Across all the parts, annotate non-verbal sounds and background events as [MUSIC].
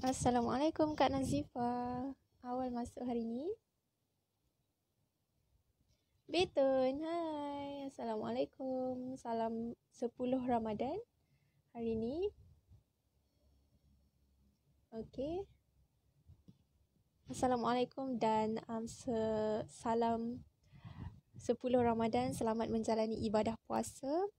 Assalamualaikum Kak Nazifa. Awal masuk hari ni. Betul. Hai. Assalamualaikum. Salam 10 Ramadan hari ni. Okey. Assalamualaikum dan um, salam 10 Ramadan. Selamat menjalani ibadah puasa.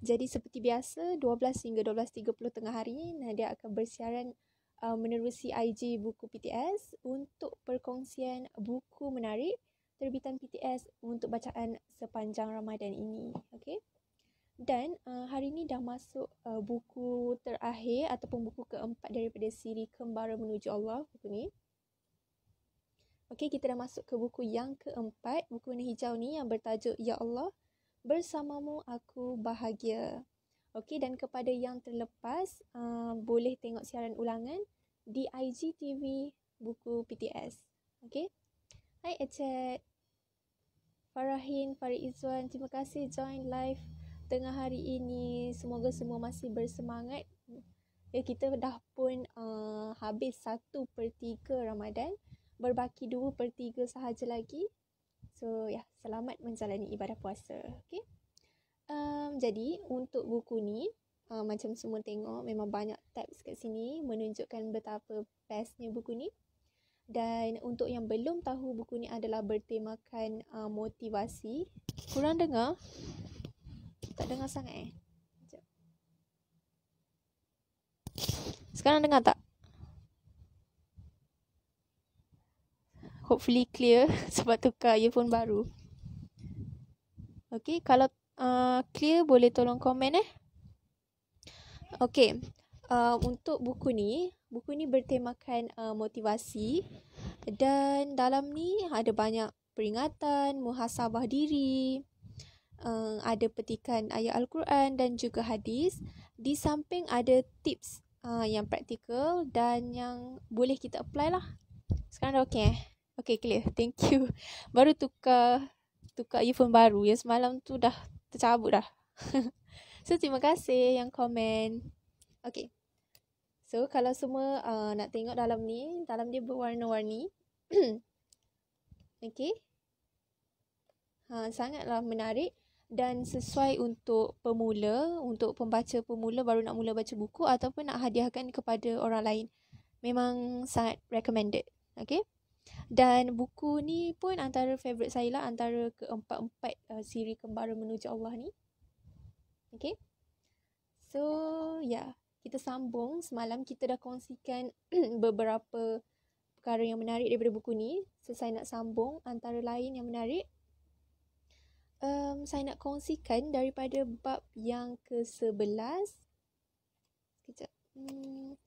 Jadi seperti biasa 12 hingga 12.30 tengah hari ni Nadia akan bersiaran uh, menerusi IG buku PTS untuk perkongsian buku menarik terbitan PTS untuk bacaan sepanjang Ramadan ini. Okay? Dan uh, hari ini dah masuk uh, buku terakhir ataupun buku keempat daripada siri Kembara Menuju Allah buku ni. Okay, kita dah masuk ke buku yang keempat, buku warna hijau ni yang bertajuk Ya Allah, Bersamamu Aku Bahagia. Okey dan kepada yang terlepas uh, boleh tengok siaran ulangan di IGTV buku PTS. Okey. Hai Acet. Farahin, Farid Izzuan, terima kasih join live tengah hari ini. Semoga semua masih bersemangat. Ya, kita dah pun uh, habis satu per 3 Ramadan. Berbaki dua per 3 sahaja lagi. So, ya, selamat menjalani ibadah puasa. Okay? um, jadi untuk buku ni uh, macam semua tengok memang banyak tabs kat sini menunjukkan betapa bestnya buku ni dan untuk yang belum tahu buku ni adalah bertemakan uh, motivasi kurang dengar tak dengar sangat eh Sekejap. sekarang dengar tak hopefully clear [LAUGHS] sebab tukar earphone baru Okay, kalau Uh, clear boleh tolong komen eh. Okay. Uh, untuk buku ni, buku ni bertemakan uh, motivasi dan dalam ni ada banyak peringatan, muhasabah diri, uh, ada petikan ayat Al-Quran dan juga hadis. Di samping ada tips uh, yang praktikal dan yang boleh kita apply lah. Sekarang dah okay eh? Okay clear, thank you. [LAUGHS] Baru tukar, tukar earphone baru ya semalam tu dah tercabut dah. [LAUGHS] so terima kasih yang komen. Okay. So kalau semua uh, nak tengok dalam ni, dalam dia berwarna-warni. [CLEARS THROAT] okay. Ha, sangatlah menarik dan sesuai untuk pemula, untuk pembaca pemula baru nak mula baca buku ataupun nak hadiahkan kepada orang lain. Memang sangat recommended. Okay. Dan buku ni pun antara favourite saya lah antara keempat-empat uh, siri kembara menuju Allah ni. Okay. So, ya. Yeah. Kita sambung. Semalam kita dah kongsikan [CLEARS THROAT] beberapa perkara yang menarik daripada buku ni. So, saya nak sambung antara lain yang menarik. Um, saya nak kongsikan daripada bab yang ke-11. Sekejap. Hmm.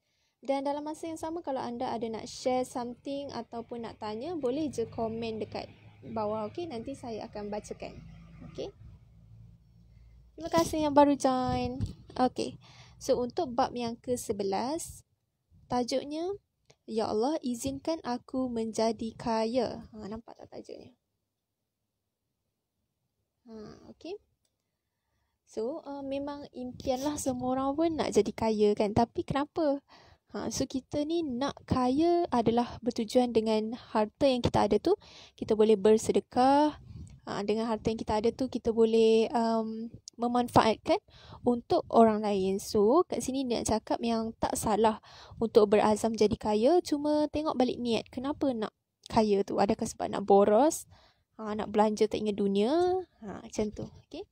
Dan dalam masa yang sama kalau anda ada nak share something ataupun nak tanya boleh je komen dekat bawah okey nanti saya akan bacakan. Okey. Terima kasih yang baru join. Okey. So untuk bab yang ke-11 tajuknya Ya Allah izinkan aku menjadi kaya. Ha nampak tak tajuknya? Ha okey. So uh, memang impianlah semua orang pun nak jadi kaya kan tapi kenapa? Ha, so kita ni nak kaya adalah bertujuan dengan harta yang kita ada tu kita boleh bersedekah ha, dengan harta yang kita ada tu kita boleh um, memanfaatkan untuk orang lain. So kat sini nak cakap yang tak salah untuk berazam jadi kaya cuma tengok balik niat kenapa nak kaya tu. Adakah sebab nak boros, ha, nak belanja tak ingat dunia ha, macam tu. Okay.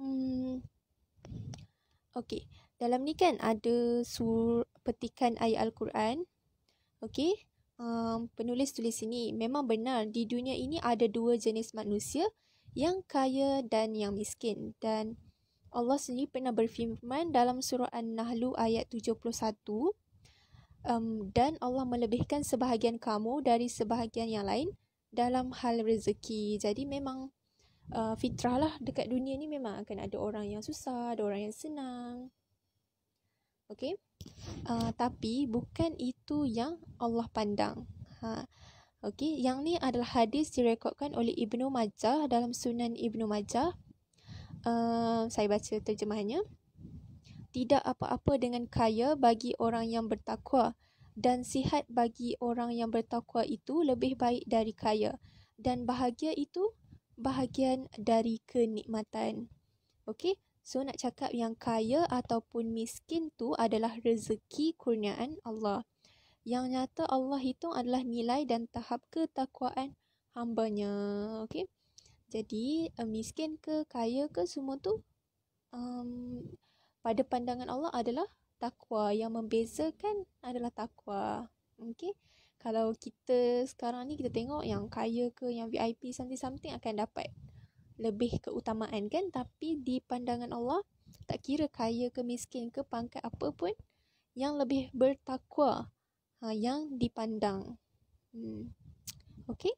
Hmm. Okay dalam ni kan ada sur petikan ayat al-Quran. Okey. Um, penulis tulis sini memang benar di dunia ini ada dua jenis manusia yang kaya dan yang miskin dan Allah sendiri pernah berfirman dalam surah an Nahl ayat 71 um, dan Allah melebihkan sebahagian kamu dari sebahagian yang lain dalam hal rezeki. Jadi memang uh, fitrah lah dekat dunia ni memang akan ada orang yang susah, ada orang yang senang. Okay. Uh, ah, tapi bukan itu yang Allah pandang. Ha. Okay. Yang ni adalah hadis direkodkan oleh Ibnu Majah dalam Sunan Ibnu Majah. Uh, saya baca terjemahannya. Tidak apa-apa dengan kaya bagi orang yang bertakwa dan sihat bagi orang yang bertakwa itu lebih baik dari kaya dan bahagia itu bahagian dari kenikmatan. Okey, So nak cakap yang kaya ataupun miskin tu adalah rezeki kurniaan Allah. Yang nyata Allah hitung adalah nilai dan tahap ketakwaan hambanya. Okay? Jadi uh, miskin ke kaya ke semua tu um, pada pandangan Allah adalah takwa. Yang membezakan adalah takwa. Okay? Kalau kita sekarang ni kita tengok yang kaya ke yang VIP something-something akan dapat lebih keutamaan kan tapi di pandangan Allah tak kira kaya ke miskin ke pangkat apa pun yang lebih bertakwa ha yang dipandang hmm okey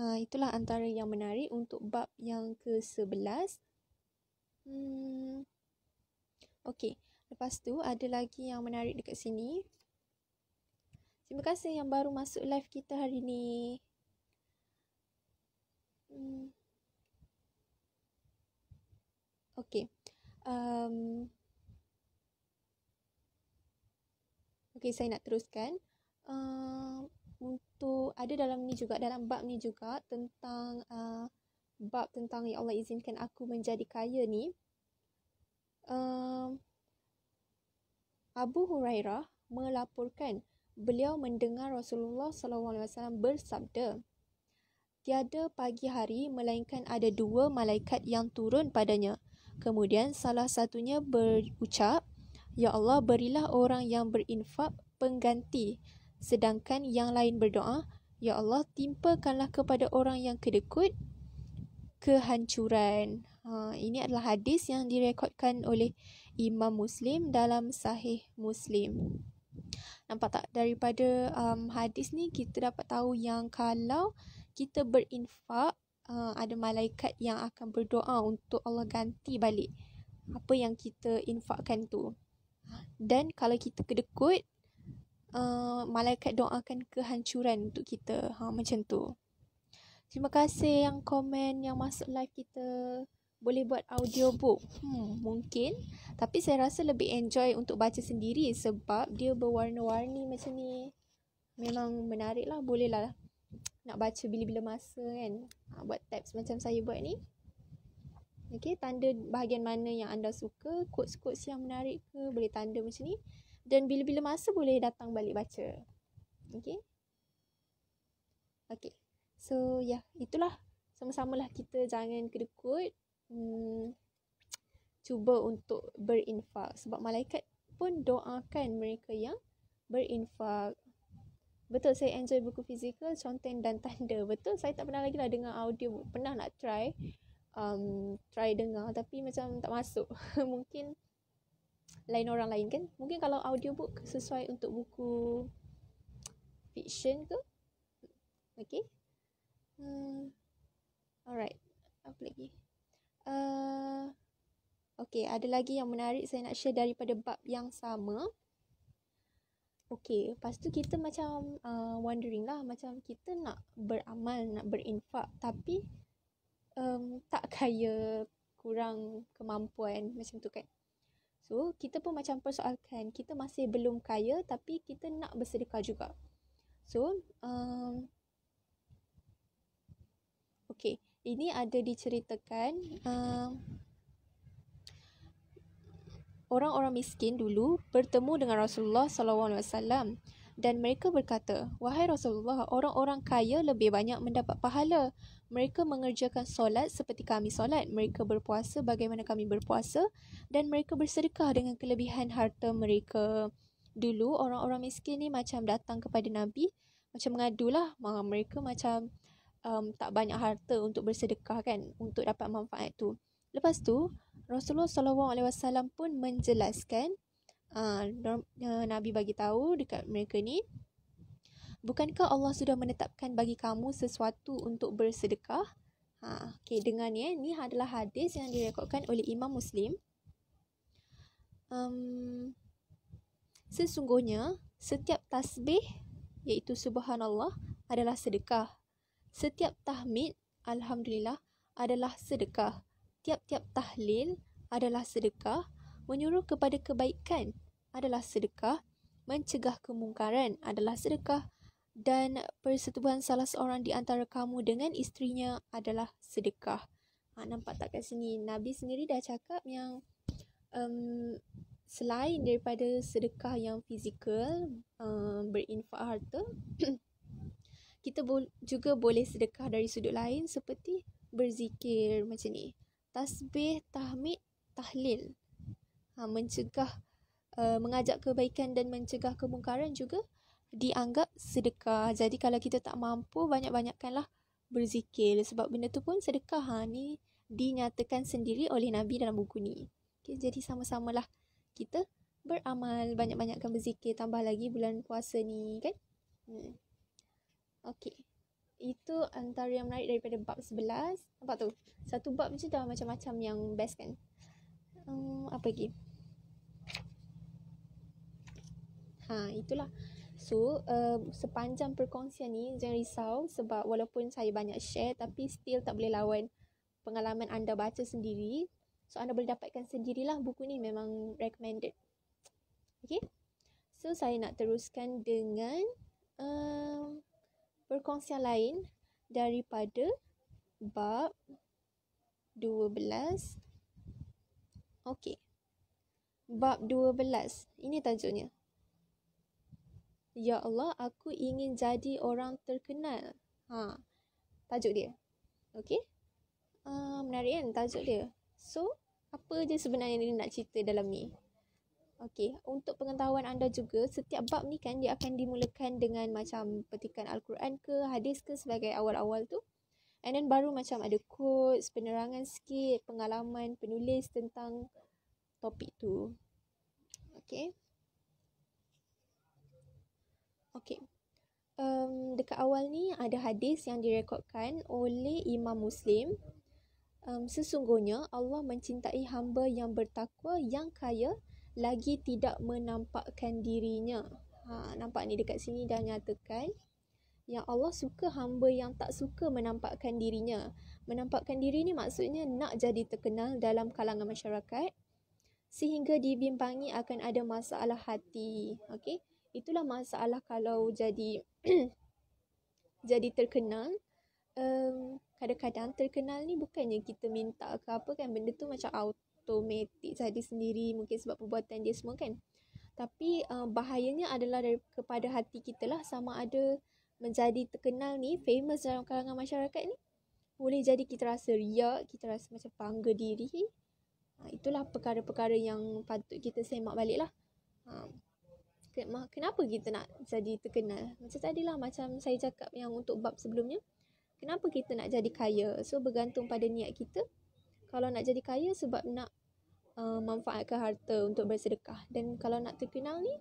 ha itulah antara yang menarik untuk bab yang ke sebelas. hmm okey lepas tu ada lagi yang menarik dekat sini terima kasih yang baru masuk live kita hari ni hmm Okay. Um, okay, saya nak teruskan. Uh, untuk ada dalam ni juga, dalam bab ni juga tentang uh, bab tentang ya Allah izinkan aku menjadi kaya ni. Uh, Abu Hurairah melaporkan beliau mendengar Rasulullah SAW bersabda Tiada pagi hari melainkan ada dua malaikat yang turun padanya. Kemudian salah satunya berucap, Ya Allah berilah orang yang berinfak pengganti. Sedangkan yang lain berdoa, Ya Allah timpakanlah kepada orang yang kedekut kehancuran. Ha, ini adalah hadis yang direkodkan oleh Imam Muslim dalam Sahih Muslim. Nampak tak daripada um, hadis ni kita dapat tahu yang kalau kita berinfak Eh, ada malaikat yang akan berdoa untuk Allah ganti balik apa yang kita infakkan tu. Dan kalau kita kedekut, uh, malaikat doakan kehancuran untuk kita. Ha, macam tu. Terima kasih yang komen, yang masuk live kita. Boleh buat audiobook? Hmm, mungkin. Tapi saya rasa lebih enjoy untuk baca sendiri sebab dia berwarna-warni macam ni. Memang menarik lah. Boleh lah nak baca bila-bila masa kan ha, buat tabs macam saya buat ni okey tanda bahagian mana yang anda suka quotes-quotes yang menarik ke boleh tanda macam ni dan bila-bila masa boleh datang balik baca okey okey so ya yeah, itulah sama-samalah kita jangan kedekut hmm, cuba untuk berinfak sebab malaikat pun doakan mereka yang berinfak Betul saya enjoy buku fizikal Conten dan tanda Betul saya tak pernah lagi lah dengar audio Pernah nak try um, Try dengar tapi macam tak masuk [LAUGHS] Mungkin lain orang lain kan Mungkin kalau audio book sesuai untuk buku Fiction ke Okay hmm. Alright Apa lagi uh, Okay ada lagi yang menarik Saya nak share daripada bab yang sama Okay, lepas tu kita macam uh, wondering lah macam kita nak beramal, nak berinfak tapi um, tak kaya, kurang kemampuan macam tu kan. So, kita pun macam persoalkan kita masih belum kaya tapi kita nak bersedekah juga. So, um, okay, ini ada diceritakan um, orang-orang miskin dulu bertemu dengan Rasulullah SAW dan mereka berkata, "Wahai Rasulullah, orang-orang kaya lebih banyak mendapat pahala. Mereka mengerjakan solat seperti kami solat, mereka berpuasa bagaimana kami berpuasa dan mereka bersedekah dengan kelebihan harta mereka." Dulu orang-orang miskin ni macam datang kepada Nabi macam mengadulah, mereka macam um, tak banyak harta untuk bersedekah kan untuk dapat manfaat tu. Lepas tu, Rasulullah saw pun menjelaskan uh, Nabi bagi tahu dekat mereka ni Bukankah Allah sudah menetapkan bagi kamu sesuatu untuk bersedekah? Ha, okay, dengan ni eh. Ni adalah hadis yang direkodkan oleh Imam Muslim. Um, sesungguhnya, setiap tasbih, iaitu subhanallah, adalah sedekah. Setiap tahmid, alhamdulillah, adalah sedekah tiap-tiap tahlil adalah sedekah, menyuruh kepada kebaikan adalah sedekah, mencegah kemungkaran adalah sedekah dan persetubuhan salah seorang di antara kamu dengan isterinya adalah sedekah. Ha, nampak tak kat sini? Nabi sendiri dah cakap yang um, selain daripada sedekah yang fizikal, um, berinfak harta, [CLEARS THROAT] kita bo- juga boleh sedekah dari sudut lain seperti berzikir macam ni tasbih, tahmid, tahlil. Ha, mencegah, uh, mengajak kebaikan dan mencegah kemungkaran juga dianggap sedekah. Jadi kalau kita tak mampu, banyak-banyakkanlah berzikir. Sebab benda tu pun sedekah ha, ni dinyatakan sendiri oleh Nabi dalam buku ni. Okay, jadi sama-samalah kita beramal, banyak-banyakkan berzikir, tambah lagi bulan puasa ni kan. Hmm. Okay itu antara yang menarik daripada bab 11. Nampak tu? Satu bab je dah macam-macam yang best kan? Um, apa lagi? Ha, itulah. So, uh, sepanjang perkongsian ni, jangan risau sebab walaupun saya banyak share tapi still tak boleh lawan pengalaman anda baca sendiri. So, anda boleh dapatkan sendirilah buku ni memang recommended. Okay? So, saya nak teruskan dengan... Uh, perkongsian lain daripada bab 12. Okey. Bab 12. Ini tajuknya. Ya Allah, aku ingin jadi orang terkenal. Ha. Tajuk dia. Okey. Uh, menarik kan tajuk dia. So, apa je sebenarnya dia nak cerita dalam ni? Okey, untuk pengetahuan anda juga, setiap bab ni kan dia akan dimulakan dengan macam petikan Al-Quran ke hadis ke sebagai awal-awal tu. And then baru macam ada quotes, penerangan sikit, pengalaman penulis tentang topik tu. Okey. Okey. Um, dekat awal ni ada hadis yang direkodkan oleh Imam Muslim. Um, sesungguhnya Allah mencintai hamba yang bertakwa, yang kaya lagi tidak menampakkan dirinya. Ha, nampak ni dekat sini dah nyatakan yang Allah suka hamba yang tak suka menampakkan dirinya. Menampakkan diri ni maksudnya nak jadi terkenal dalam kalangan masyarakat sehingga dibimbangi akan ada masalah hati. Okey. Itulah masalah kalau jadi [CLEARS THROAT] jadi terkenal. Um, kadang-kadang terkenal ni bukannya kita minta ke apa kan benda tu macam auto automatik tadi sendiri mungkin sebab perbuatan dia semua kan tapi uh, bahayanya adalah dari kepada hati kita lah sama ada menjadi terkenal ni famous dalam kalangan masyarakat ni boleh jadi kita rasa riak kita rasa macam bangga diri ha, itulah perkara-perkara yang patut kita semak balik lah ha, kenapa kita nak jadi terkenal macam tadi lah macam saya cakap yang untuk bab sebelumnya kenapa kita nak jadi kaya so bergantung pada niat kita kalau nak jadi kaya sebab nak uh, manfaatkan harta untuk bersedekah dan kalau nak terkenal ni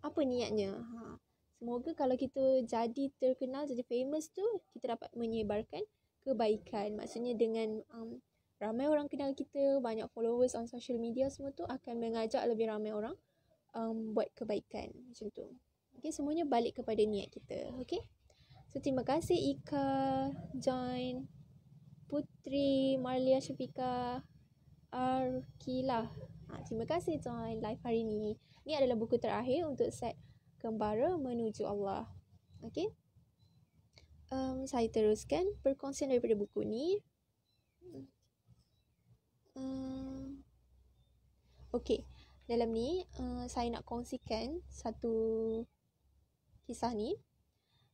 apa niatnya ha semoga kalau kita jadi terkenal jadi famous tu kita dapat menyebarkan kebaikan maksudnya dengan um, ramai orang kenal kita banyak followers on social media semua tu akan mengajak lebih ramai orang um, buat kebaikan macam tu okey semuanya balik kepada niat kita Okay, so terima kasih Ika join Putri Marlia Shafika, Arkila. Ha, terima kasih join live hari ini. Ini adalah buku terakhir untuk set Kembara Menuju Allah. Okay. Um, saya teruskan perkongsian daripada buku ni. Um, Okey. Dalam ni, uh, saya nak kongsikan satu kisah ni.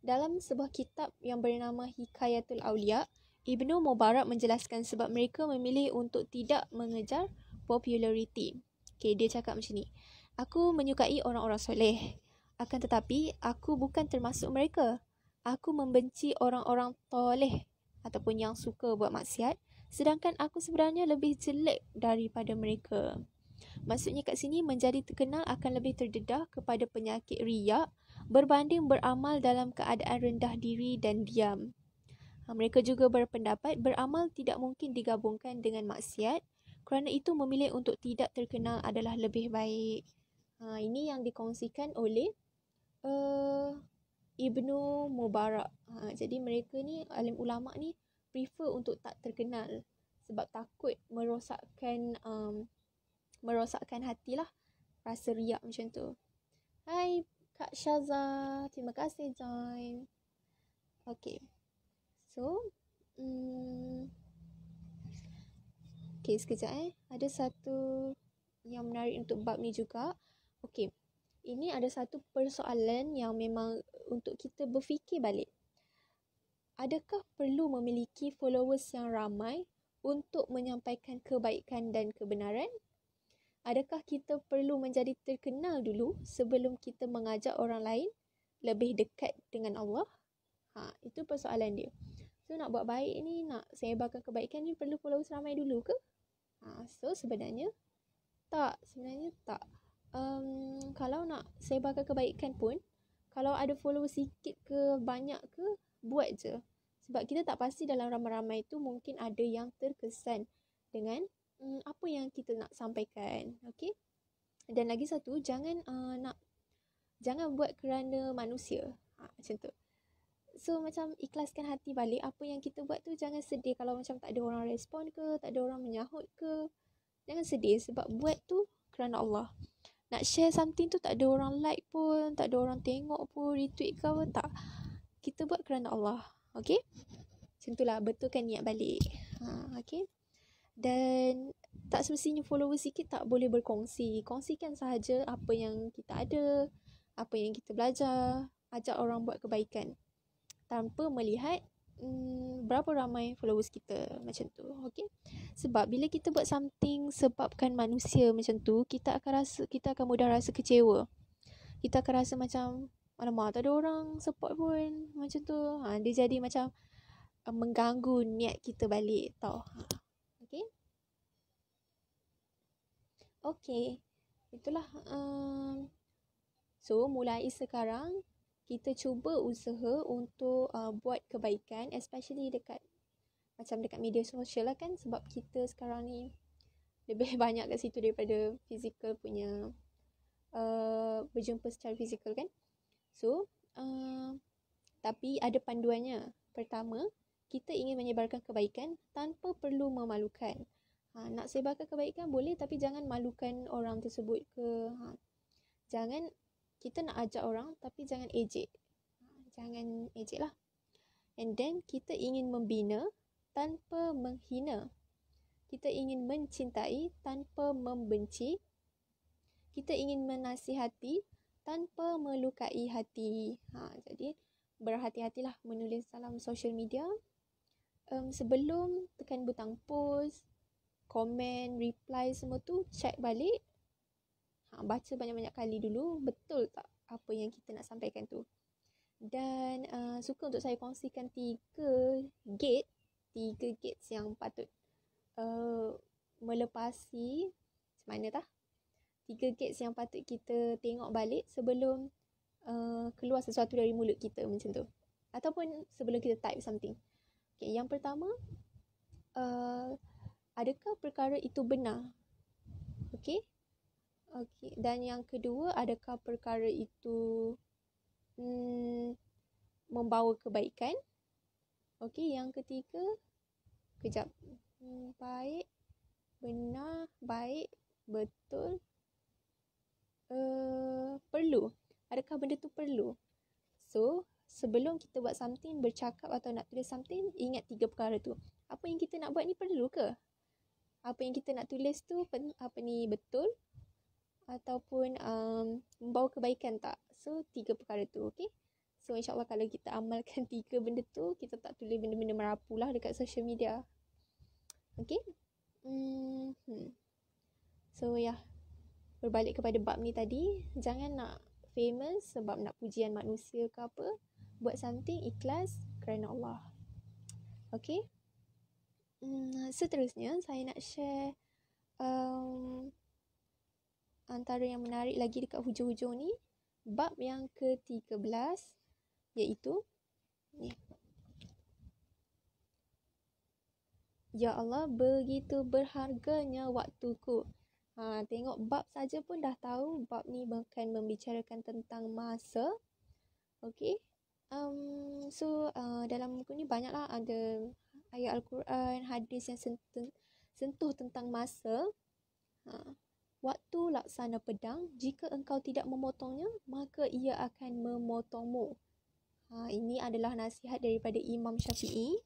Dalam sebuah kitab yang bernama Hikayatul Awliya' Ibnu Mubarak menjelaskan sebab mereka memilih untuk tidak mengejar populariti. Okay, dia cakap macam ni. Aku menyukai orang-orang soleh. Akan tetapi, aku bukan termasuk mereka. Aku membenci orang-orang toleh ataupun yang suka buat maksiat. Sedangkan aku sebenarnya lebih jelek daripada mereka. Maksudnya kat sini menjadi terkenal akan lebih terdedah kepada penyakit riak berbanding beramal dalam keadaan rendah diri dan diam. Ah, mereka juga berpendapat beramal tidak mungkin digabungkan dengan maksiat kerana itu memilih untuk tidak terkenal adalah lebih baik. Ha, ini yang dikongsikan oleh uh, Ibnu Mubarak. Ha, jadi mereka ni, alim ulama' ni prefer untuk tak terkenal sebab takut merosakkan um, merosakkan hatilah rasa riak macam tu. Hai Kak Syaza, terima kasih join. Okay. So um, Okay sekejap eh Ada satu yang menarik untuk bab ni juga Okay Ini ada satu persoalan yang memang Untuk kita berfikir balik Adakah perlu memiliki followers yang ramai untuk menyampaikan kebaikan dan kebenaran? Adakah kita perlu menjadi terkenal dulu sebelum kita mengajak orang lain lebih dekat dengan Allah? Ha, itu persoalan dia. So nak buat baik ni, nak sebarkan kebaikan ni perlu follow seramai dulu ke? Ha, so sebenarnya tak, sebenarnya tak. Um, kalau nak sebarkan kebaikan pun, kalau ada follow sikit ke banyak ke, buat je. Sebab kita tak pasti dalam ramai-ramai tu mungkin ada yang terkesan dengan um, apa yang kita nak sampaikan. Okay? Dan lagi satu, jangan uh, nak jangan buat kerana manusia. Ha, macam tu. So macam ikhlaskan hati balik apa yang kita buat tu jangan sedih kalau macam tak ada orang respon ke, tak ada orang menyahut ke. Jangan sedih sebab buat tu kerana Allah. Nak share something tu tak ada orang like pun, tak ada orang tengok pun, retweet ke apa tak. Kita buat kerana Allah. Okay? Macam tu lah, betulkan niat balik. Ha, okay? Dan tak semestinya follower sikit tak boleh berkongsi. Kongsikan sahaja apa yang kita ada, apa yang kita belajar. Ajak orang buat kebaikan tanpa melihat hmm, berapa ramai followers kita macam tu okey sebab bila kita buat something sebabkan manusia macam tu kita akan rasa kita akan mudah rasa kecewa kita akan rasa macam Alamak mata ada orang support pun macam tu ha, dia jadi macam uh, mengganggu niat kita balik tau ha. okey okey itulah um, so mulai sekarang kita cuba usaha untuk uh, buat kebaikan especially dekat macam dekat media sosial lah kan sebab kita sekarang ni lebih [LAUGHS] banyak kat situ daripada fizikal punya uh, berjumpa secara fizikal kan so uh, tapi ada panduannya pertama kita ingin menyebarkan kebaikan tanpa perlu memalukan ha, nak sebarkan kebaikan boleh tapi jangan malukan orang tersebut ke ha, jangan kita nak ajak orang tapi jangan ejek. Jangan ejek lah. And then kita ingin membina tanpa menghina. Kita ingin mencintai tanpa membenci. Kita ingin menasihati tanpa melukai hati. Ha, jadi berhati-hatilah menulis dalam social media. Um, sebelum tekan butang post, komen, reply semua tu, check balik Ha, baca banyak-banyak kali dulu betul tak apa yang kita nak sampaikan tu dan uh, suka untuk saya kongsikan tiga gate tiga gates yang patut uh, melepasi macam mana tah tiga gates yang patut kita tengok balik sebelum uh, keluar sesuatu dari mulut kita macam tu ataupun sebelum kita type something okay yang pertama uh, adakah perkara itu benar okey Okey, dan yang kedua, adakah perkara itu hmm, membawa kebaikan? Okey, yang ketiga, kejap. Hmm, baik, benar, baik, betul, uh, perlu. Adakah benda tu perlu? So, sebelum kita buat something, bercakap atau nak tulis something, ingat tiga perkara tu. Apa yang kita nak buat ni perlu ke? Apa yang kita nak tulis tu apa ni betul, ataupun um, membawa kebaikan tak. So, tiga perkara tu, okay? So, insyaAllah kalau kita amalkan [LAUGHS] tiga benda tu, kita tak tulis benda-benda merapulah dekat social media. Okay? Mm-hmm. So, ya. Yeah. Berbalik kepada bab ni tadi, jangan nak famous sebab nak pujian manusia ke apa. Buat something ikhlas kerana Allah. Okay? Mm, seterusnya, saya nak share um, antara yang menarik lagi dekat hujung-hujung ni bab yang ke-13 iaitu ni. Ya Allah begitu berharganya waktuku. Ha tengok bab saja pun dah tahu bab ni bukan membicarakan tentang masa. Okey. Um so uh, dalam buku ni banyaklah ada ayat al-Quran, hadis yang sentuh, sentuh tentang masa. Ha Waktu laksana pedang, jika engkau tidak memotongnya, maka ia akan memotongmu. Ha, ini adalah nasihat daripada Imam Syafi'i.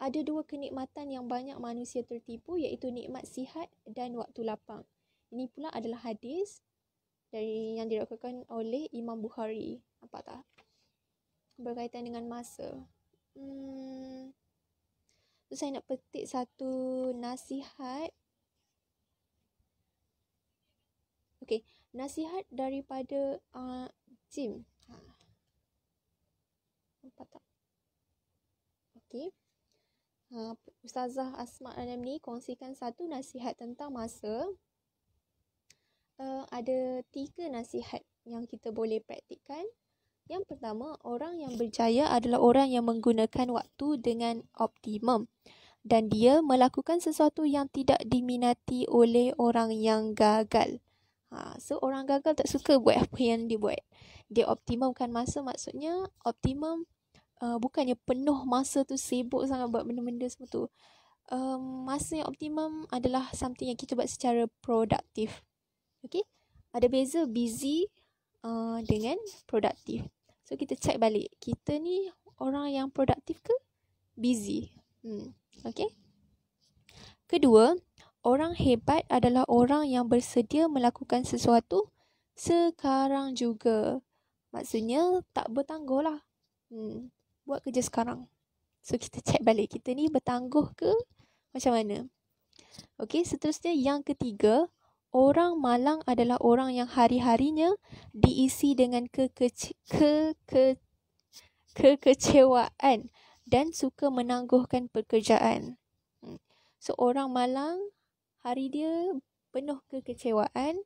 Ada dua kenikmatan yang banyak manusia tertipu iaitu nikmat sihat dan waktu lapang. Ini pula adalah hadis dari yang dilakukan oleh Imam Bukhari. Apa tak? Berkaitan dengan masa. Hmm. So, saya nak petik satu nasihat Okay, nasihat daripada uh, Jim. Ha. Nampak tak? Okay. Uh, ha, Ustazah Asmat Anam ni kongsikan satu nasihat tentang masa. Uh, ada tiga nasihat yang kita boleh praktikkan. Yang pertama, orang yang berjaya adalah orang yang menggunakan waktu dengan optimum dan dia melakukan sesuatu yang tidak diminati oleh orang yang gagal. Ha, so orang gagal tak suka buat apa yang dia buat. Dia optimumkan masa maksudnya optimum uh, bukannya penuh masa tu sibuk sangat buat benda-benda semua tu. Um, masa yang optimum adalah something yang kita buat secara produktif. Okay? Ada beza busy uh, dengan produktif. So kita check balik. Kita ni orang yang produktif ke? Busy. Hmm. Okay? Kedua, Orang hebat adalah orang yang bersedia melakukan sesuatu sekarang juga. Maksudnya tak bertangguh lah. Hmm, buat kerja sekarang. So kita check balik kita ni bertangguh ke macam mana. Okay, seterusnya yang ketiga, orang malang adalah orang yang hari-harinya diisi dengan kekece- ke ke ke kekecewaan dan suka menangguhkan pekerjaan. Hmm, so orang malang hari dia penuh kekecewaan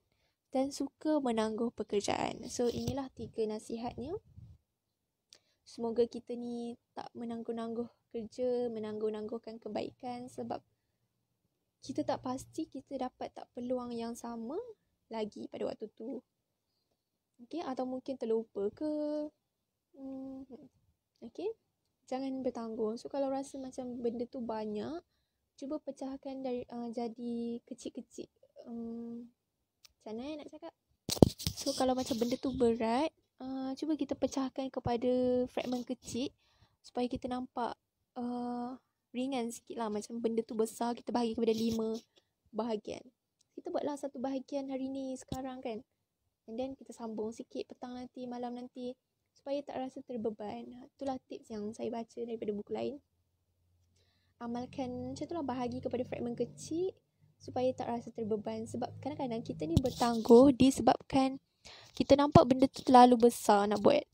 dan suka menangguh pekerjaan. So inilah tiga nasihatnya. Semoga kita ni tak menangguh-nangguh kerja, menangguh-nangguhkan kebaikan sebab kita tak pasti kita dapat tak peluang yang sama lagi pada waktu tu. Okay, atau mungkin terlupa ke. Hmm, hmm. okay, jangan bertangguh. So kalau rasa macam benda tu banyak, cuba pecahkan dari uh, jadi kecil-kecil. Um, mana nak cakap? So kalau macam benda tu berat, uh, cuba kita pecahkan kepada fragmen kecil supaya kita nampak uh, ringan sikit lah. Macam benda tu besar, kita bahagi kepada lima bahagian. Kita buatlah satu bahagian hari ni sekarang kan. And then kita sambung sikit petang nanti, malam nanti. Supaya tak rasa terbeban. Itulah tips yang saya baca daripada buku lain amalkan macam tu lah bahagi kepada fragment kecil supaya tak rasa terbeban sebab kadang-kadang kita ni bertangguh disebabkan kita nampak benda tu terlalu besar nak buat.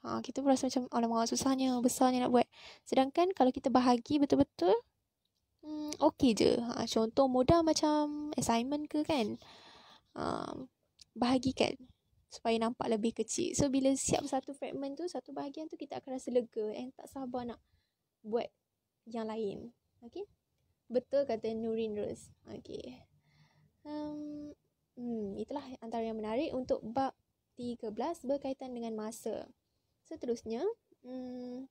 Ha, kita pun rasa macam alamak susahnya, besarnya nak buat. Sedangkan kalau kita bahagi betul-betul, hmm, okey je. Ha, contoh mudah macam assignment ke kan. Ha, bahagikan supaya nampak lebih kecil. So bila siap satu fragment tu, satu bahagian tu kita akan rasa lega and tak sabar nak buat yang lain. Okay? Betul kata Nurin Rose. Okay. Um, hmm, itulah antara yang menarik untuk bab 13 berkaitan dengan masa. Seterusnya, hmm,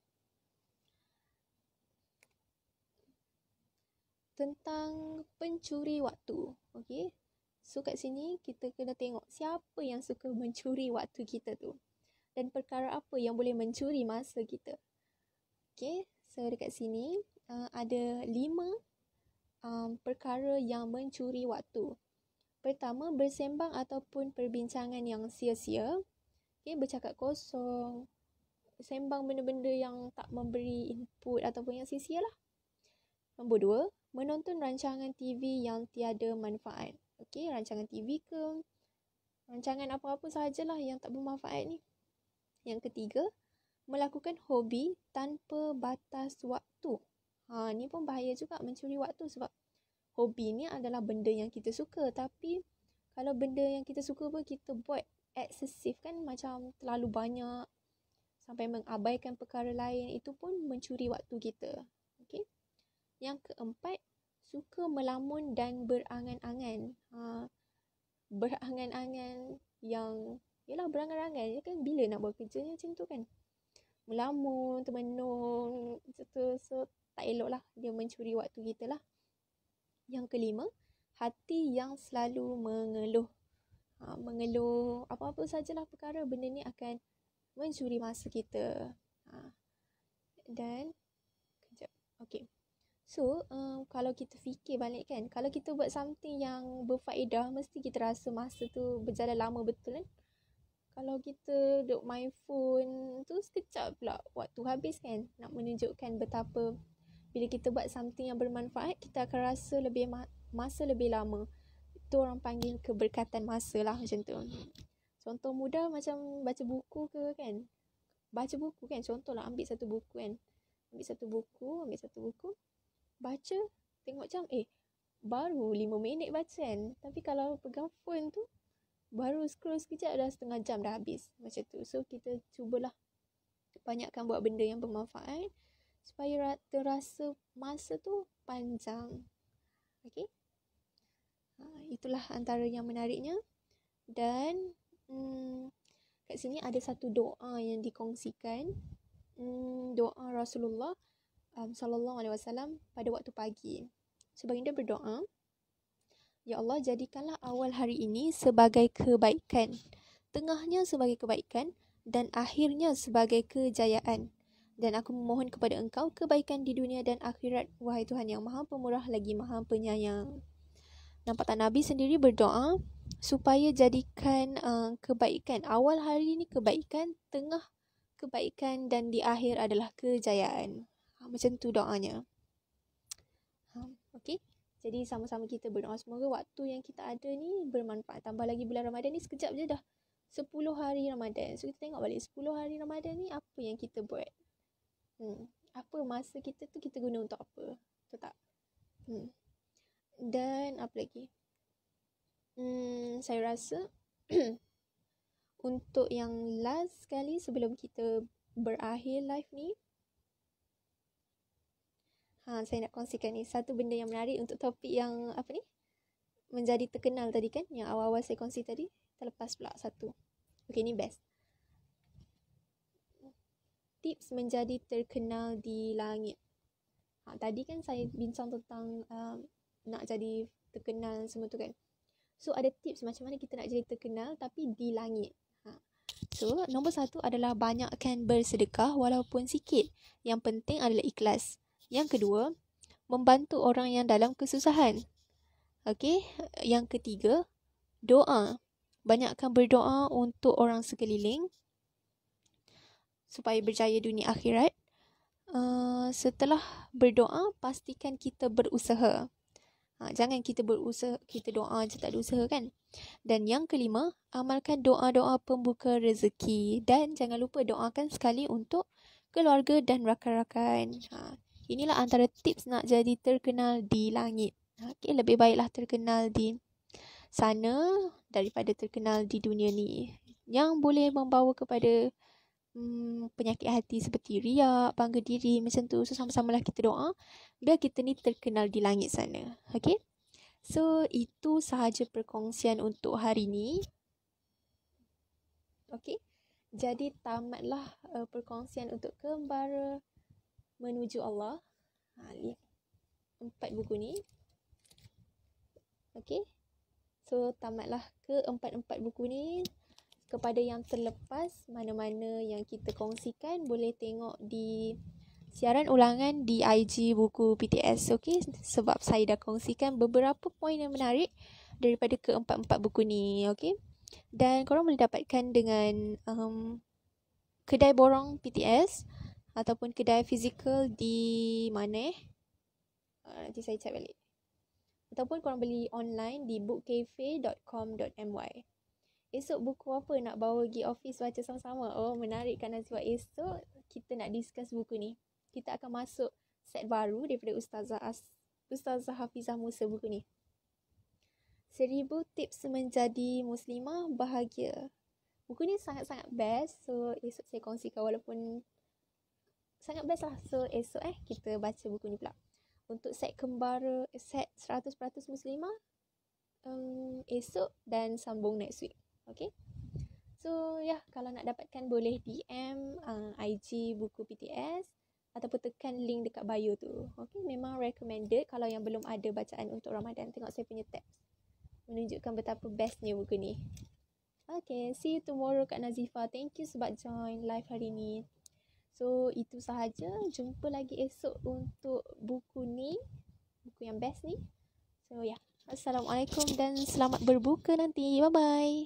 tentang pencuri waktu. Okay? So kat sini kita kena tengok siapa yang suka mencuri waktu kita tu. Dan perkara apa yang boleh mencuri masa kita. Okay, saya dekat sini uh, ada lima um, perkara yang mencuri waktu. Pertama, bersembang ataupun perbincangan yang sia-sia. Okay, bercakap kosong. Sembang benda-benda yang tak memberi input ataupun yang sia-sia lah. Nombor dua, menonton rancangan TV yang tiada manfaat. Okay, rancangan TV ke rancangan apa-apa sahajalah yang tak bermanfaat ni. Yang ketiga, melakukan hobi tanpa batas waktu. Ha, ni pun bahaya juga mencuri waktu sebab hobi ni adalah benda yang kita suka tapi kalau benda yang kita suka pun kita buat eksesif kan macam terlalu banyak sampai mengabaikan perkara lain itu pun mencuri waktu kita. okay? Yang keempat, suka melamun dan berangan-angan. Ha, berangan-angan yang Yelah berangan-angan je kan bila nak buat kerja macam tu kan melamun, termenung. Itu so, tak elok lah. Dia mencuri waktu kita lah. Yang kelima, hati yang selalu mengeluh. Ha, mengeluh apa-apa sajalah perkara, benda ni akan mencuri masa kita. Ha. Dan, kejap. Okay. So, um, kalau kita fikir balik kan, kalau kita buat something yang berfaedah, mesti kita rasa masa tu berjalan lama betul kan? kalau kita duk main phone tu sekejap pula waktu habis kan nak menunjukkan betapa bila kita buat something yang bermanfaat kita akan rasa lebih ma- masa lebih lama tu orang panggil keberkatan masa lah macam tu contoh mudah macam baca buku ke kan baca buku kan contoh lah ambil satu buku kan ambil satu buku ambil satu buku baca tengok jam eh baru 5 minit baca kan tapi kalau pegang phone tu baru scroll sekejap dah setengah jam dah habis macam tu. So kita cubalah banyakkan buat benda yang bermanfaat supaya terasa masa tu panjang. Okay. Ha, itulah antara yang menariknya. Dan hmm, kat sini ada satu doa yang dikongsikan. Hmm, doa Rasulullah um, sallallahu alaihi wasallam pada waktu pagi. So baginda berdoa, Ya Allah, jadikanlah awal hari ini sebagai kebaikan, tengahnya sebagai kebaikan dan akhirnya sebagai kejayaan. Dan aku memohon kepada engkau kebaikan di dunia dan akhirat, wahai Tuhan yang maha pemurah lagi maha penyayang. Nampak tak Nabi sendiri berdoa supaya jadikan uh, kebaikan. Awal hari ini kebaikan, tengah kebaikan dan di akhir adalah kejayaan. Ha, macam tu doanya. Ha, okay. Jadi sama-sama kita berdoa semoga waktu yang kita ada ni bermanfaat. Tambah lagi bulan Ramadan ni sekejap je dah 10 hari Ramadan. So kita tengok balik 10 hari Ramadan ni apa yang kita buat. Hmm. Apa masa kita tu kita guna untuk apa. Betul tak? Hmm. Dan apa lagi? Hmm, saya rasa [CLEARS THROAT] untuk yang last sekali sebelum kita berakhir live ni, ha, saya nak kongsikan ni satu benda yang menarik untuk topik yang apa ni menjadi terkenal tadi kan yang awal-awal saya kongsi tadi terlepas pula satu okey ni best tips menjadi terkenal di langit ha, tadi kan saya bincang tentang um, nak jadi terkenal semua tu kan so ada tips macam mana kita nak jadi terkenal tapi di langit ha. So, nombor satu adalah banyakkan bersedekah walaupun sikit. Yang penting adalah ikhlas. Yang kedua, membantu orang yang dalam kesusahan. Okey, yang ketiga, doa. Banyakkan berdoa untuk orang sekeliling supaya berjaya dunia akhirat. Uh, setelah berdoa, pastikan kita berusaha. Ha, jangan kita berusaha, kita doa je tak ada usaha kan. Dan yang kelima, amalkan doa-doa pembuka rezeki. Dan jangan lupa doakan sekali untuk keluarga dan rakan-rakan. Ha, Inilah antara tips nak jadi terkenal di langit. Okey, lebih baiklah terkenal di sana daripada terkenal di dunia ni. Yang boleh membawa kepada hmm, penyakit hati seperti riak, bangga diri macam tu. So, sama lah kita doa biar kita ni terkenal di langit sana. Okey? So, itu sahaja perkongsian untuk hari ni. Okey? Jadi, tamatlah uh, perkongsian untuk kembara menuju Allah. Ha, empat buku ni. Okey. So tamatlah ke empat-empat buku ni kepada yang terlepas mana-mana yang kita kongsikan boleh tengok di siaran ulangan di IG buku PTS okey sebab saya dah kongsikan beberapa poin yang menarik daripada keempat-empat buku ni okey dan korang boleh dapatkan dengan um, kedai borong PTS ataupun kedai fizikal di mana eh? Ah, nanti saya check balik. Ataupun korang beli online di bookcafe.com.my. Esok buku apa nak bawa pergi office baca sama-sama? Oh, menarik kan sebab esok kita nak discuss buku ni. Kita akan masuk set baru daripada Ustazah As Ustazah Hafizah Musa buku ni. Seribu tips menjadi muslimah bahagia. Buku ni sangat-sangat best. So, esok saya kongsikan walaupun sangat best lah. So esok eh kita baca buku ni pula. Untuk set kembara, set 100% muslimah um, esok dan sambung next week. Okay. So ya yeah, kalau nak dapatkan boleh DM uh, IG buku PTS ataupun tekan link dekat bio tu. Okay memang recommended kalau yang belum ada bacaan untuk Ramadan tengok saya punya tab. Menunjukkan betapa bestnya buku ni. Okay, see you tomorrow Kak Nazifa. Thank you sebab join live hari ni. So itu sahaja Jumpa lagi esok untuk buku ni Buku yang best ni So ya yeah. Assalamualaikum dan selamat berbuka nanti Bye bye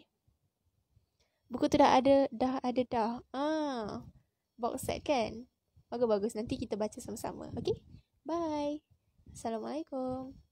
Buku tu dah ada Dah ada dah Ah, Box set kan Bagus-bagus nanti kita baca sama-sama Okay Bye Assalamualaikum